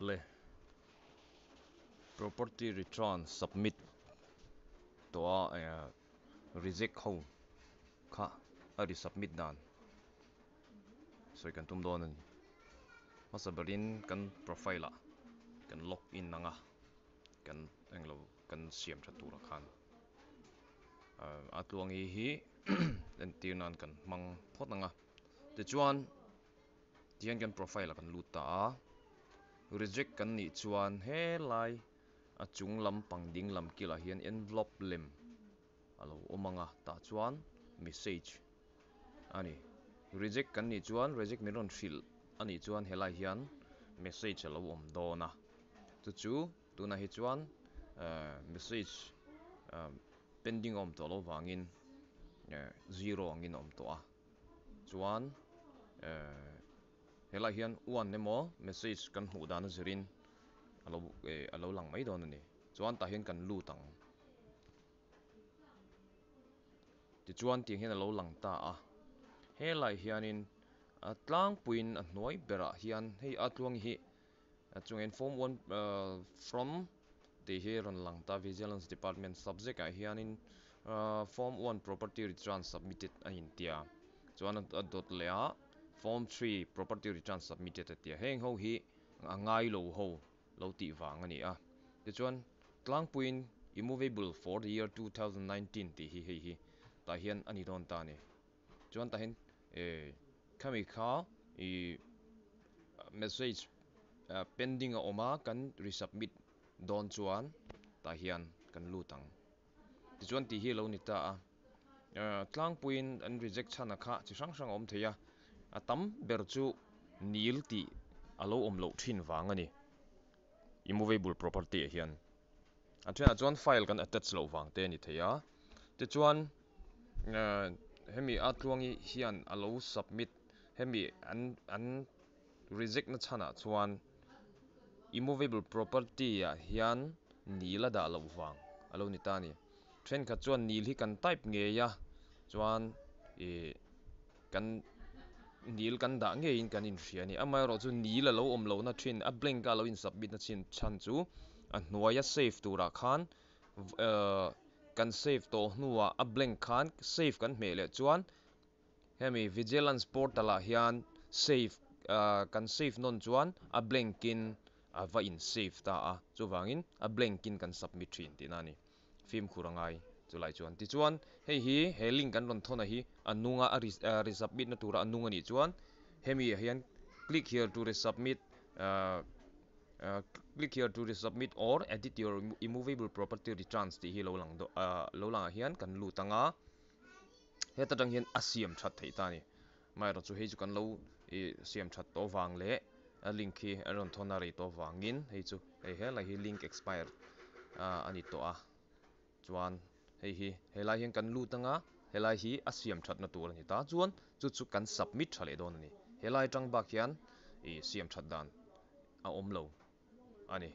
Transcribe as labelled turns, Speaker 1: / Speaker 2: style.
Speaker 1: le property return submit to a uh, eh, reject home kha a re submit dan so kan tum don an masabarin kan profile kan log in nanga kan englo kan siam thatura khan uh, eh, atluangi hi en tirnan kan mang pot nanga te chuan tian kan profile kan luta reject kan nih chuan he lai a chung lampang ding lam kila ah hian envelope lem alo awm ta tah chuan message ani reject kan nih chuan reject ni rawn hril ani chuan helai hian message alo awm dawna chu chu tuna hi chuan eh, message eh, pending om to lo wangin eh, zero angin om to a chuan helai hian uan nemo message kan hmu dana zirin alo e alo lang đó don ani anh ta hiện hian kan lu tang ti chuan ti hian alo lang ta à, hiện in at atlang puin a hnuai bera hian at atlung hi chungin form one uh, from the here on lang ta vigilance department subject hiện in uh, form one property return submitted a in tia anh a dot le a form 3 property return submitted tia heng ho hi angai lo ho lo ti wang ani a ah. ti chuan tlang puin immovable for the year 2019 ti hi hi hi ta hian ani don ta ni chuan ta hian e khami kha i message pending a oma kan resubmit don chuan ta hian kan lu tang ti chuan ti hi lo ni ta a ah. e, tlang puin an reject chhan a kha chi hrang hrang om theia ah atam tam ber nil ti alo om lo thin wang ani immovable property e hian a then chuan file kan attach lo wang te ni theia te chuan eh, hemi a tluangi hian alo submit hemi an an reject na chana chuan immovable property a hian nila da lo wang alo ni ta ni then kha chuan nil hi kan type nge ya chuan e kan nil kan dah nge in kan in hria ni amai ro chu nil a lo om lo na thin a blank a lo in submit na chin chan chu a hnuaia save ra khan eh, kan save to hnua a blank khan save kan hme le chuan hemi vigilance portal a hian save eh, kan save non chuan a blank in a va in save ta a chuwangin a blank in kan submit thin tin ani film khurangai chulai chuan ti chuan hei hi he link kan ron này hi anh anunga a resubmit anh tura anunga ni chuan hemi hian click here to resubmit uh, uh, click here to resubmit or edit your immovable property returns thì hi lâu lang do uh, lâu lang hian kan lu tanga heta tang hiện asiam chat thei ta ni mai rồi chú hei chu kan lo e chat to vàng le a link hi ron thona này to vàng in hei chú hei he lai hi link expire uh, ani to a chuan hei hi helai hian kan lu tanga helai hi a siam thatna tur ani ta chuan chu chu kan submit thale don ani helai tang bak hian e siam that dan a om lo ani